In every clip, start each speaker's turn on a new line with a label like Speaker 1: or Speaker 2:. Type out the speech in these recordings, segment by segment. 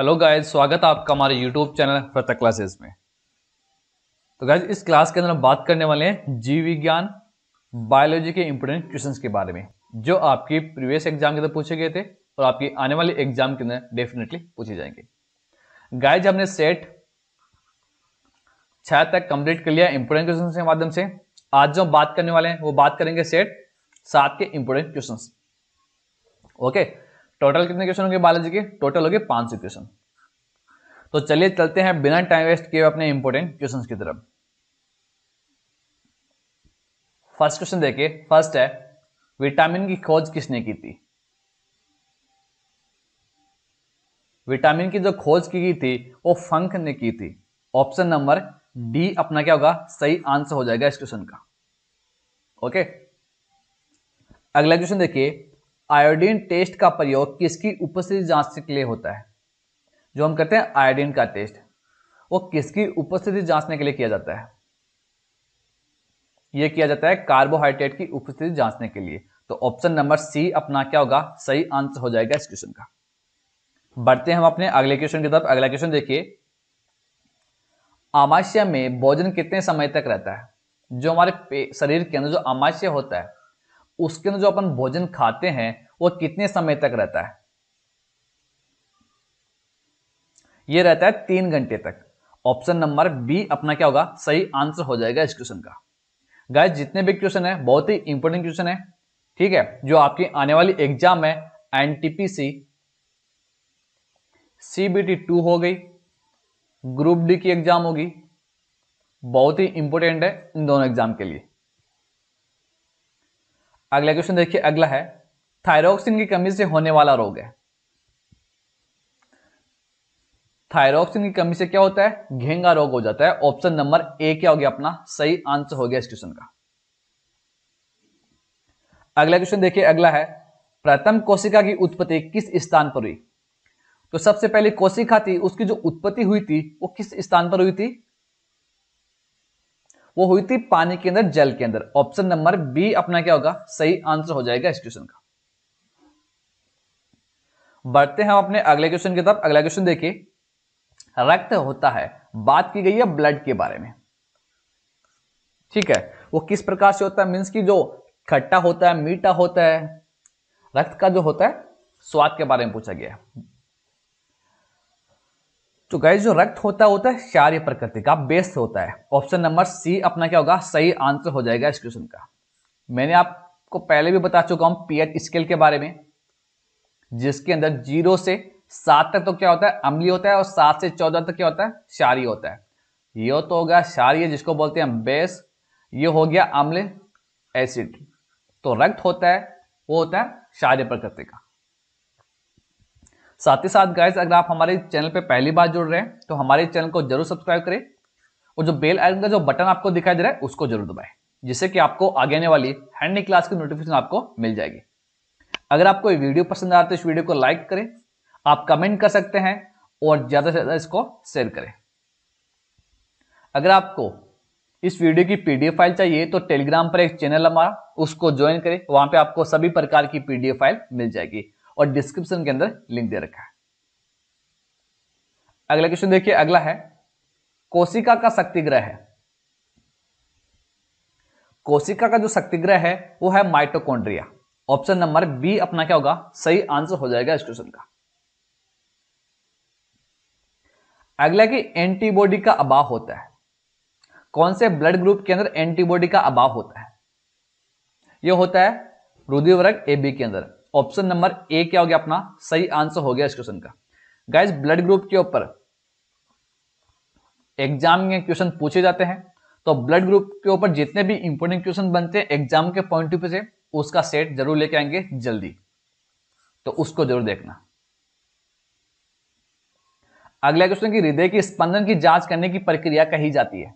Speaker 1: Hello guys स्वागत है आपका हमारे यूट्यूब चैनल प्रतक क्लासेस में तो गाइस इस क्लास के अंदर हम बात करने वाले हैं जीव विज्ञान बायोलॉजी के इंपोर्टेंट क्वेश्चंस के बारे में जो आपके प्रीवियस एग्जाम के अंदर पूछे गए थे और आपके आने वाले एग्जाम के अंदर डेफिनेटली पूछे जाएंगे गाइज हमने सेट छह तक कंप्लीट कर लिया इंपोर्टेंट क्वेश्चन के माध्यम से आज जो हम बात करने वाले हैं वो बात करेंगे सेट सात के important question okay okay? Total कितने क्वेश्चन होंगे बायोलॉजी के टोटल हो गए पांच क्वेश्चन तो चलिए चलते हैं बिना टाइम वेस्ट किए अपने इंपोर्टेंट क्वेश्चन की तरफ फर्स्ट क्वेश्चन देखिए फर्स्ट है विटामिन की खोज किसने की थी विटामिन की जो खोज की गई थी वो फंक ने की थी ऑप्शन नंबर डी अपना क्या होगा सही आंसर हो जाएगा इस क्वेश्चन का ओके अगला क्वेश्चन देखिए आयोडीन टेस्ट का प्रयोग किसकी उपस्थिति जांच के लिए होता है जो हम करते हैं आयोडीन का टेस्ट वो किसकी उपस्थिति जांचने के लिए किया जाता है यह किया जाता है कार्बोहाइड्रेट की उपस्थिति जांचने के लिए तो ऑप्शन नंबर सी अपना क्या होगा सही आंसर हो जाएगा इस क्वेश्चन का बढ़ते हैं हम अपने अगले क्वेश्चन की तरफ अगला क्वेश्चन देखिए आमाशय में भोजन कितने समय तक रहता है जो हमारे शरीर के अंदर जो आमाशय होता है उसके अंदर जो अपन भोजन खाते हैं वो कितने समय तक रहता है ये रहता है तीन घंटे तक ऑप्शन नंबर बी अपना क्या होगा सही आंसर हो जाएगा इस क्वेश्चन का गाइस जितने भी क्वेश्चन है बहुत ही इंपॉर्टेंट क्वेश्चन है ठीक है जो आपकी आने वाली एग्जाम है एनटीपीसी सीबीटी टू हो गई ग्रुप डी की एग्जाम होगी बहुत ही इंपॉर्टेंट है इन दोनों एग्जाम के लिए अगला क्वेश्चन देखिए अगला है थायरोक्सिन की कमी से होने वाला रोग है थायरोक्सिन की कमी से क्या होता है घेंगा रोग हो जाता है ऑप्शन नंबर ए क्या हो गया अपना सही आंसर हो गया इस क्वेश्चन का अगला क्वेश्चन देखिए अगला है प्रथम कोशिका की उत्पत्ति किस स्थान पर हुई तो सबसे पहले कोशिका थी उसकी जो उत्पत्ति हुई थी वो किस स्थान पर हुई थी वो हुई थी पानी के अंदर जल के अंदर ऑप्शन नंबर बी अपना क्या होगा सही आंसर हो जाएगा इस क्वेश्चन का बढ़ते हैं हम अपने अगले क्वेश्चन की तरफ अगला क्वेश्चन देखिए रक्त होता है बात की गई है ब्लड के बारे में ठीक है वो किस प्रकार से होता है मीन्स की जो खट्टा होता है मीठा होता है रक्त का जो होता है स्वाद के बारे में पूछा गया तो गाइज जो रक्त होता है होता है क्षार्य प्रकृति का बेस होता है ऑप्शन नंबर सी अपना क्या होगा सही आंसर हो जाएगा इस क्वेश्चन का मैंने आपको पहले भी बता चुका हूं पीएच स्केल के बारे में जिसके अंदर जीरो से सात तक तो क्या होता है अम्ली होता है और सात से चौदह तक क्या होता है शारी होता है यह तो होगा क्षारीय जिसको बोलते हैं बेस ये हो गया अम्ल एसिड तो रक्त होता है वो होता है क्षार्य प्रकृति का साथ ही साथ गाइज अगर आप हमारे चैनल पर पहली बार जुड़ रहे हैं तो हमारे चैनल को जरूर सब्सक्राइब करें और जो बेल आइकन का जो बटन आपको दिखाई दे रहा है उसको जरूर दबाएं जिससे कि आपको आगे आने वाली हैंडलिंग क्लास की नोटिफिकेशन आपको मिल जाएगी अगर आपको ये वीडियो पसंद आया तो इस वीडियो को लाइक करें आप कमेंट कर सकते हैं और ज़्यादा से ज़्यादा इसको शेयर करें अगर आपको इस वीडियो की पीडीएफ फाइल चाहिए तो टेलीग्राम पर एक चैनल हमारा उसको ज्वाइन करें वहां पे आपको सभी प्रकार की पीडीएफ फाइल मिल जाएगी और डिस्क्रिप्शन के अंदर लिंक दे रखा है अगला क्वेश्चन देखिए अगला है कोशिका का शक्तिग्रह है कोशिका का जो शक्तिग्रह है वो है माइटोकॉन्ड्रिया ऑप्शन नंबर बी अपना क्या होगा सही आंसर हो जाएगा इस क्वेश्चन का अगला कि एंटीबॉडी का अभाव होता है कौन से ब्लड ग्रुप के अंदर एंटीबॉडी का अभाव होता है यह होता है ए एबी के अंदर ऑप्शन नंबर ए क्या हो गया अपना सही आंसर हो गया इस क्वेश्चन का गाइज ब्लड ग्रुप के ऊपर एग्जाम में क्वेश्चन पूछे जाते हैं तो ब्लड ग्रुप के ऊपर जितने भी इंपोर्टेंट क्वेश्चन बनते हैं एग्जाम के पॉइंट ऑफ व्यू से उसका सेट जरूर लेके आएंगे जल्दी तो उसको जरूर देखना अगला क्वेश्चन की हृदय के स्पंदन की जांच करने की प्रक्रिया कही जाती है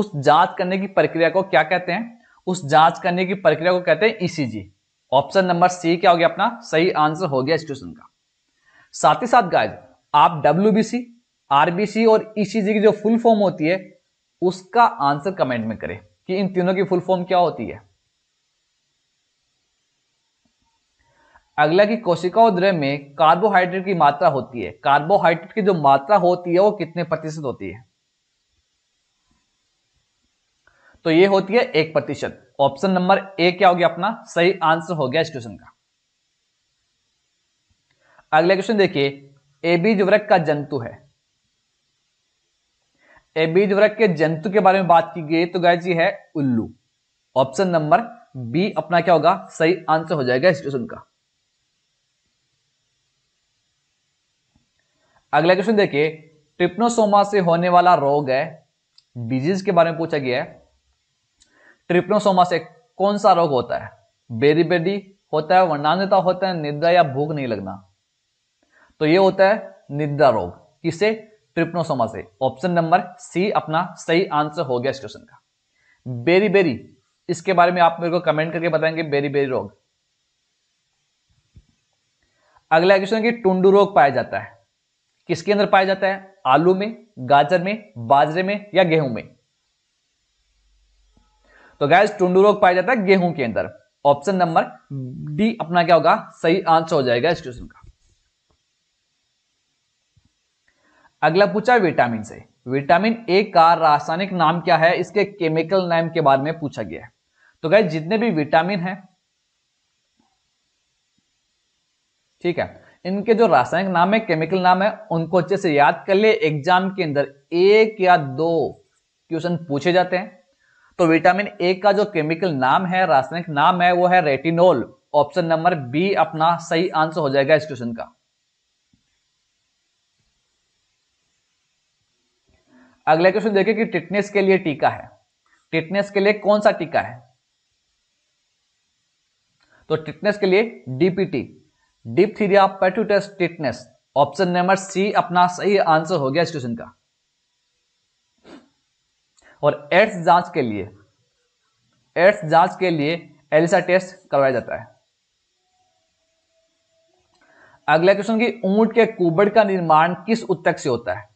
Speaker 1: उस जांच करने की प्रक्रिया को क्या कहते हैं उस जांच करने की प्रक्रिया को कहते हैं ECG e option number C क्या हो गया अपना सही आंसर हो गया इस क्वेश्चन का साथ ही साथ गाइस आप डब्ल्यू आरबीसी और ईसीजी e की जो फुल फॉर्म होती है उसका आंसर कमेंट में करें कि इन तीनों की फुल फॉर्म क्या होती है अगला की कोशिका द्रव्य में कार्बोहाइड्रेट की मात्रा होती है कार्बोहाइड्रेट की जो मात्रा होती है वो कितने प्रतिशत होती है तो ये होती है एक प्रतिशत ऑप्शन नंबर ए क्या हो गया अपना सही आंसर हो गया इस क्वेश्चन का अगला क्वेश्चन देखिए एबीज वृक का जंतु है एबीज वृक के जंतु के बारे में बात की गई तो गाय जी है उल्लू ऑप्शन नंबर बी अपना क्या होगा सही आंसर हो जाएगा इस क्वेश्चन का अगला क्वेश्चन देखिए ट्रिप्नोसोमा से होने वाला रोग है डिजीज के बारे में पूछा गया है ट्रिप्नोसोमा से कौन सा रोग होता है बेरी बेडी होता है वर्णान्यता होता है निद्रा या भूख नहीं लगना तो ये होता है निद्रा रोग किसे ट्रिप्नोसोमा से ऑप्शन नंबर सी अपना सही आंसर हो गया इस क्वेश्चन का बेरी बेरी इसके बारे में आप मेरे को कमेंट करके बताएंगे बेरी बेरी रोग अगला क्वेश्चन की टुंडू रोग पाया जाता है किसके अंदर पाया जाता है आलू में गाजर में बाजरे में या गेहूं में तो गैस टुंडू रोग पाया जाता है गेहूं के अंदर ऑप्शन नंबर डी अपना क्या होगा सही आंसर हो जाएगा इस क्वेश्चन का अगला पूछा विटामिन से विटामिन ए का रासायनिक नाम क्या है इसके केमिकल नाम के बारे में पूछा गया है तो गैस जितने भी विटामिन है ठीक है इनके जो रासायनिक नाम है केमिकल नाम है उनको अच्छे से याद कर ले एग्जाम के अंदर एक या दो क्वेश्चन पूछे जाते हैं तो विटामिन ए का जो केमिकल नाम है रासायनिक नाम है वो है रेटिनोल ऑप्शन नंबर बी अपना सही आंसर हो जाएगा इस क्वेश्चन का अगला क्वेश्चन देखिए कि टिटनेस के लिए टीका है टिटनेस के लिए कौन सा टीका है तो टिटनेस के लिए DPT diphtheria pertussis tetanus option number C अपना सही आंसर हो गया इस क्वेश्चन का और एड्स जांच के लिए एड्स जांच के लिए एलिसा टेस्ट करवाया जाता है अगला क्वेश्चन की ऊंट के कुबड़ का निर्माण किस उत्तक से होता है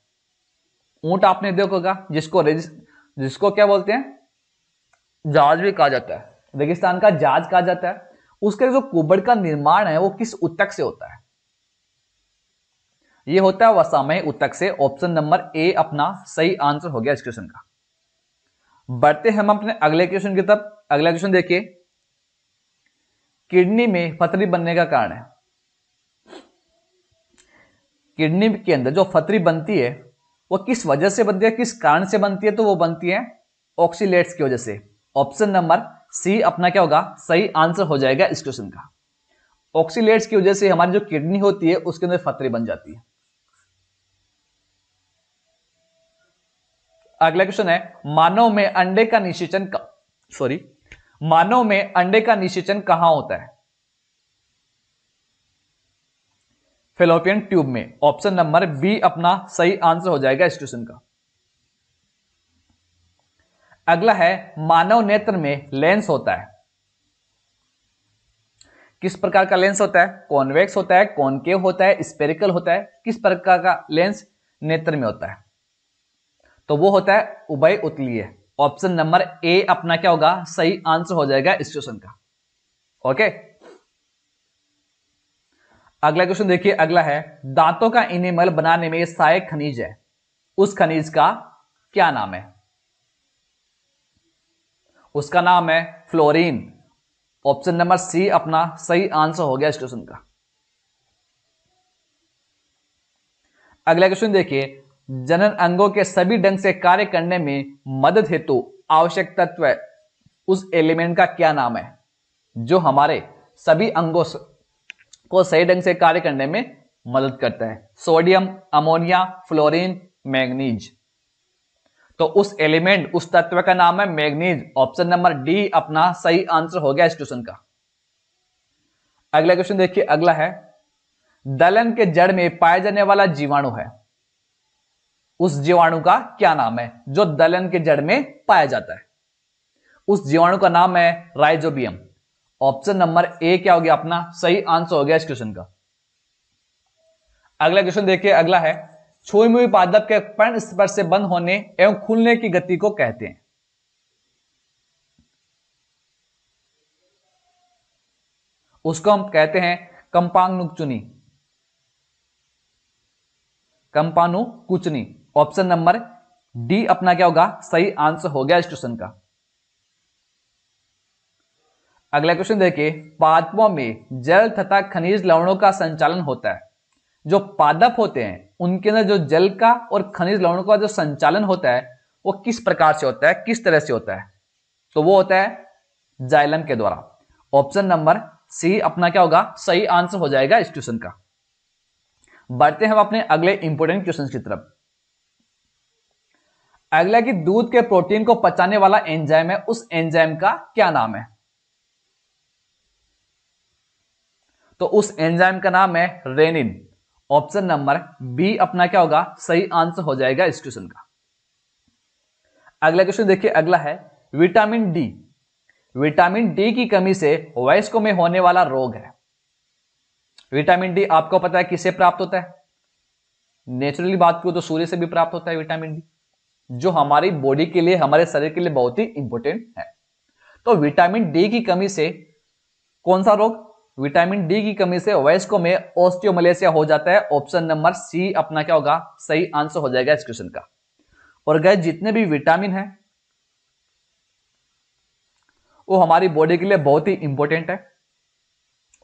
Speaker 1: ऊंट आपने देखोगा जिसको जिसको क्या बोलते हैं जहाज भी कहा जाता है रेगिस्तान का जहाज कहा जाता है उसके जो कुबड़ का निर्माण है वो किस उत्तक से होता है ये होता है वसामय उत्तक से ऑप्शन नंबर ए अपना सही आंसर हो गया इस क्वेश्चन का बढ़ते हम अपने अगले क्वेश्चन की तरफ अगला क्वेश्चन देखिए किडनी में फतरी बनने का कारण है किडनी के अंदर जो फतरी बनती है वो किस वजह से बनती है किस कारण से बनती है तो वो बनती है ऑक्सीलेट्स की वजह से ऑप्शन नंबर सी अपना क्या होगा सही आंसर हो जाएगा इस क्वेश्चन का ऑक्सीलेट्स की वजह से हमारी जो किडनी होती है उसके अंदर फतरी बन जाती है अगला क्वेश्चन है मानव में अंडे का निषेचन का सॉरी मानव में अंडे का निषेचन कहां होता है फेलोपियन ट्यूब में ऑप्शन नंबर बी अपना सही आंसर हो जाएगा इस क्वेश्चन का अगला है मानव नेत्र में लेंस होता है किस प्रकार का लेंस होता है कॉन्वेक्स होता है कॉनकेव होता है स्पेरिकल होता है किस प्रकार का लेंस नेत्र में होता है तो वो होता है उबय उतलीय ऑप्शन नंबर ए अपना क्या होगा सही आंसर हो जाएगा इस क्वेश्चन का ओके अगला क्वेश्चन देखिए अगला है दांतों का इनेमल बनाने में सहायक खनिज है उस खनिज का क्या नाम है उसका नाम है फ्लोरीन ऑप्शन नंबर सी अपना सही आंसर हो गया इस क्वेश्चन का अगला क्वेश्चन देखिए जनन अंगों के सभी ढंग से कार्य करने में मदद हेतु आवश्यक तत्व उस एलिमेंट का क्या नाम है जो हमारे सभी अंगों को सही ढंग से कार्य करने में मदद करता है सोडियम अमोनिया फ्लोरीन मैग्नीज तो उस एलिमेंट उस तत्व का नाम है मैग्नीज ऑप्शन नंबर डी अपना सही आंसर हो गया इस क्वेश्चन का अगला क्वेश्चन देखिए अगला है दलन के जड़ में पाए जाने वाला जीवाणु है उस जीवाणु का क्या नाम है जो दलन के जड़ में पाया जाता है उस जीवाणु का नाम है राइजोबियम ऑप्शन नंबर ए क्या हो गया अपना सही आंसर हो गया इस क्वेश्चन का अगला क्वेश्चन देखिए अगला है मुई पादप के पर्ण स्पर्श से बंद होने एवं खुलने की गति को कहते हैं उसको हम कहते हैं कंपांग नुकचुनी कंपानु कुचनी ऑप्शन नंबर डी अपना क्या होगा सही आंसर हो गया इस क्वेश्चन का अगला क्वेश्चन देखिए पादपों में जल तथा खनिज लवणों का संचालन होता है जो पादप होते हैं उनके अंदर जो जल का और खनिज लवणों का जो संचालन होता है वो किस प्रकार से होता है किस तरह से होता है तो वो होता है जाइलम के द्वारा ऑप्शन नंबर सी अपना क्या होगा सही आंसर हो जाएगा इस क्वेश्चन का बढ़ते हैं हम अपने अगले इंपोर्टेंट क्वेश्चन की तरफ अगला कि दूध के प्रोटीन को पचाने वाला एंजाइम है उस एंजाइम का क्या नाम है तो उस एंजाइम का नाम है रेनिन ऑप्शन नंबर बी अपना क्या होगा सही आंसर हो जाएगा इस क्वेश्चन का अगला क्वेश्चन देखिए अगला है विटामिन डी विटामिन डी की कमी से वयस्को में होने वाला रोग है विटामिन डी आपको पता है किसे प्राप्त होता है नेचुरली बात करूं तो सूर्य से भी प्राप्त होता है विटामिन डी जो हमारी बॉडी के लिए हमारे शरीर के लिए बहुत ही इंपॉर्टेंट है तो विटामिन डी की कमी से कौन सा रोग विटामिन डी की कमी से वयस्को में ऑस्टियोमलेसिया हो जाता है ऑप्शन नंबर सी अपना क्या होगा सही आंसर हो जाएगा इस क्वेश्चन का और गए जितने भी विटामिन है वो हमारी बॉडी के लिए बहुत ही इंपॉर्टेंट है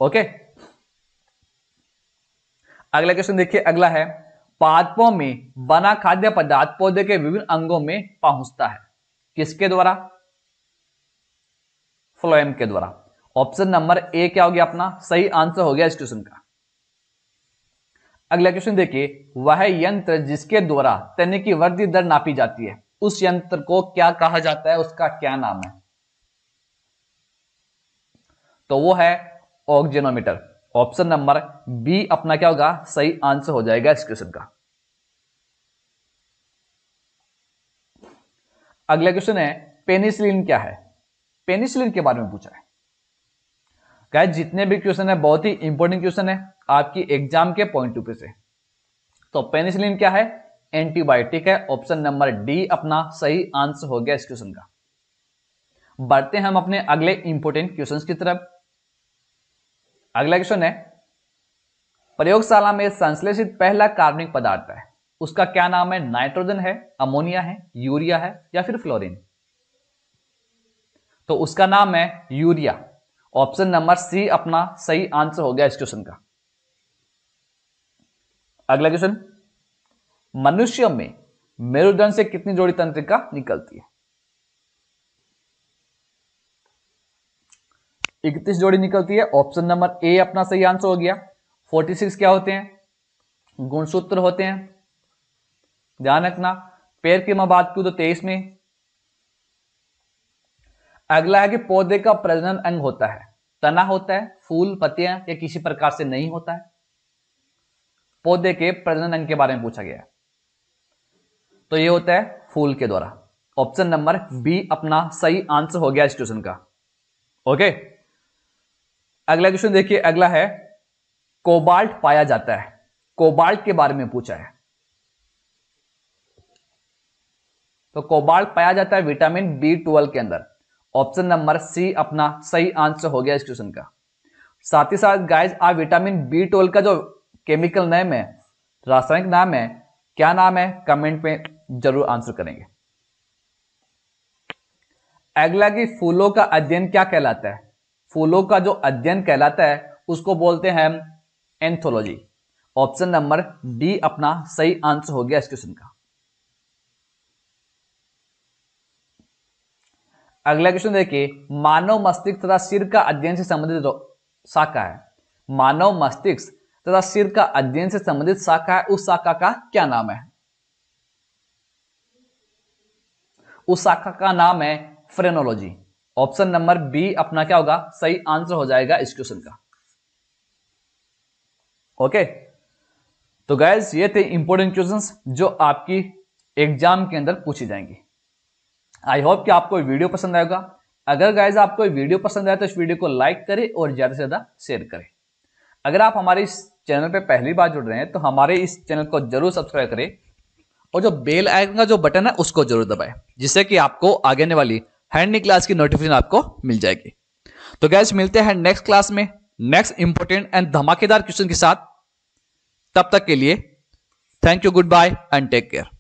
Speaker 1: ओके अगला क्वेश्चन देखिए अगला है पादपों में बना खाद्य पदार्थ पौधे के विभिन्न अंगों में पहुंचता है किसके द्वारा फ्लोएम के द्वारा ऑप्शन नंबर ए क्या हो गया अपना सही आंसर हो गया इस क्वेश्चन का अगला क्वेश्चन देखिए वह यंत्र जिसके द्वारा तने की वृद्धि दर नापी जाती है उस यंत्र को क्या कहा जाता है उसका क्या नाम है तो वो है ऑक्जेनोमीटर ऑप्शन नंबर बी अपना क्या होगा सही आंसर हो जाएगा इस क्वेश्चन का अगला क्वेश्चन है पेनिसिलिन क्या है पेनिसिलिन के बारे में पूछा है गाइस जितने भी क्वेश्चन है बहुत ही इंपॉर्टेंट क्वेश्चन है आपकी एग्जाम के पॉइंट ऑफ व्यू से तो पेनिसिलिन क्या है एंटीबायोटिक है ऑप्शन नंबर डी अपना सही आंसर हो गया इस क्वेश्चन का बढ़ते हैं हम अपने अगले इंपोर्टेंट क्वेश्चंस की तरफ अगला क्वेश्चन है प्रयोगशाला में संश्लेषित पहला कार्बनिक पदार्थ है उसका क्या नाम है नाइट्रोजन है अमोनिया है यूरिया है या फिर फ्लोरिन तो उसका नाम है यूरिया ऑप्शन नंबर सी अपना सही आंसर हो गया इस क्वेश्चन का अगला क्वेश्चन मनुष्य में मेरुदंड से कितनी जोड़ी तंत्रिका निकलती है इकतीस जोड़ी निकलती है ऑप्शन नंबर ए अपना सही आंसर हो गया फोर्टी सिक्स क्या होते हैं गुणसूत्र होते हैं ध्यान रखना पेड़ की मैं बात करूं तो तेईस में अगला है कि पौधे का प्रजनन अंग होता है तना होता है फूल पत्तियां या किसी प्रकार से नहीं होता है पौधे के प्रजनन अंग के बारे में पूछा गया तो ये होता है फूल के द्वारा ऑप्शन नंबर बी अपना सही आंसर हो गया इस क्वेश्चन का ओके okay? अगला क्वेश्चन देखिए अगला है कोबाल्ट पाया जाता है कोबाल्ट के बारे में पूछा है तो कोबाल्ट पाया जाता है विटामिन बी ट्वेल्व के अंदर ऑप्शन नंबर सी अपना सही आंसर हो गया इस क्वेश्चन का साथ ही साथ गाइस आप विटामिन बी ट्वेल्व का जो केमिकल नेम है रासायनिक नाम है क्या नाम है कमेंट में जरूर आंसर करेंगे अगला की फूलों का अध्ययन क्या कहलाता है फूलों का जो अध्ययन कहलाता है उसको बोलते हैं एंथोलॉजी ऑप्शन नंबर डी अपना सही आंसर हो गया इस क्वेश्चन का अगला क्वेश्चन देखिए मानव मस्तिष्क तथा सिर का अध्ययन से संबंधित शाखा है मानव मस्तिष्क तथा सिर का अध्ययन से संबंधित शाखा है उस शाखा का क्या नाम है उस शाखा का नाम है फ्रेनोलॉजी ऑप्शन नंबर बी अपना क्या होगा सही आंसर हो जाएगा इस क्वेश्चन का ओके तो गैस ये थे इंपोर्टेंट क्वेश्चन जो आपकी एग्जाम के अंदर पूछी जाएंगी आई होप कि आपको वीडियो पसंद आएगा अगर गाइज आपको वीडियो पसंद आए तो इस वीडियो को लाइक करें और ज़्यादा से ज़्यादा शेयर करें अगर आप हमारे इस चैनल पर पहली बार जुड़ रहे हैं तो हमारे इस चैनल को जरूर सब्सक्राइब करें और जो बेल आइकन का जो बटन है उसको जरूर दबाएं जिससे कि आपको आगे आने वाली हैंडनी क्लास की नोटिफिकेशन आपको मिल जाएगी तो गैस मिलते हैं नेक्स्ट क्लास में नेक्स्ट इंपोर्टेंट एंड धमाकेदार क्वेश्चन के साथ तब तक के लिए thank you goodbye and take care